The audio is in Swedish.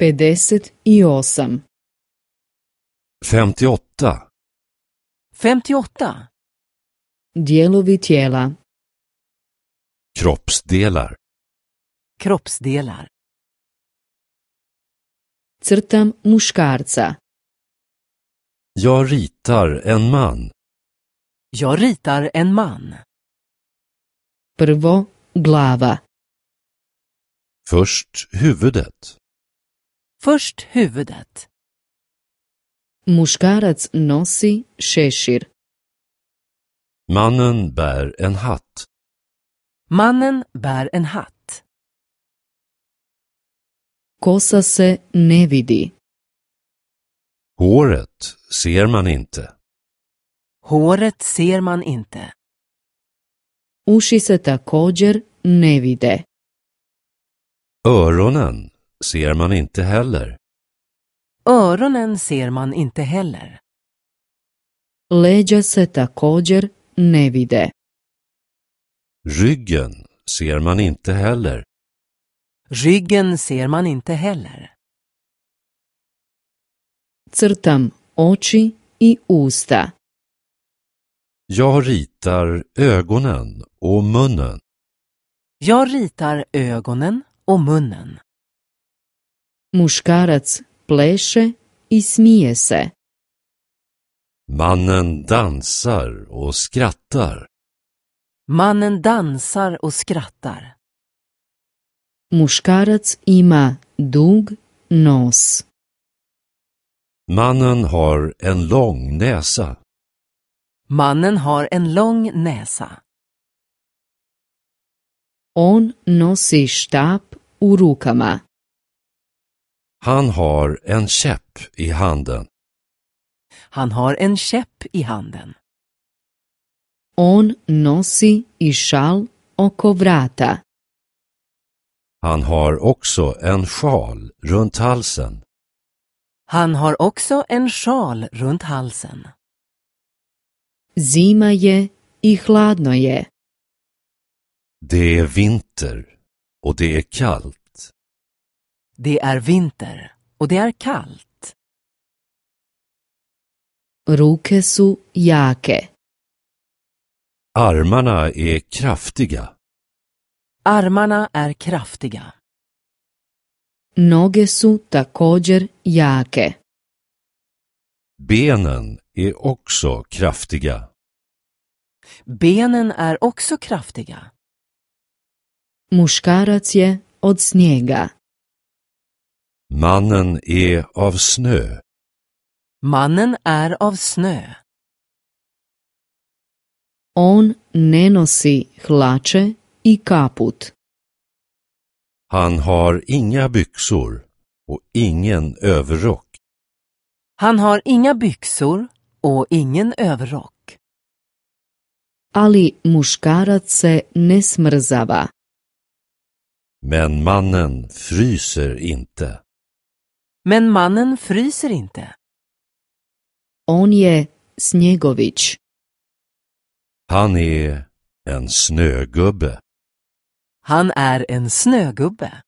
58 58 58 Dijelovi Kroppsdelar Kroppsdelar Crtam muškarca Jag ritar en man Jag ritar en man Prvo glava Först huvudet Först huvudet. Muškarac nosi šešir. Mannen bär en hatt. Mannen bär en hatt. Kosa se ne vidi. Håret ser man inte. Håret ser man inte. Uši se također ne vide. Öronen ser man inte heller. Öronen ser man inte heller. Leđa se također ne vide. Ryggen ser man inte heller. Ryggen ser man inte heller. Crtam oči i usta. Jag ritar ögonen och munnen. Jag ritar ögonen och munnen. Muškarac pleše i smije se. Mannen dansar och skrattar. Mannen dansar och skrattar. Muškarac ima dug nos. Mannen har en lång näsa. Mannen har en lång näsa. On nosi štap u rukama. Han har en käpp i handen. Han har en käpp i handen. On nosi i šal oko vrata. Han har också en sjal runt halsen. Han har också en sjal runt halsen. Zima je i hladno je. Det är vinter och det är kallt. Det är vinter och det är kallt. Ruke su jake. Armarna är kraftiga. Armarna är kraftiga. Noge su također jake. Benen är också kraftiga. Benen är också kraftiga. Muškarac je od snijega. Mannen är av snö. Mannen är av snö. On ne nosi hlače i kaput. Han har inga byxor och ingen överrock. Han har inga byxor och ingen överrock. Ali muškarac se ne smrzava. Men mannen fryser inte. Men mannen fryser inte. On je snjegovic. Han är en snögubbe. Han är en snögubbe.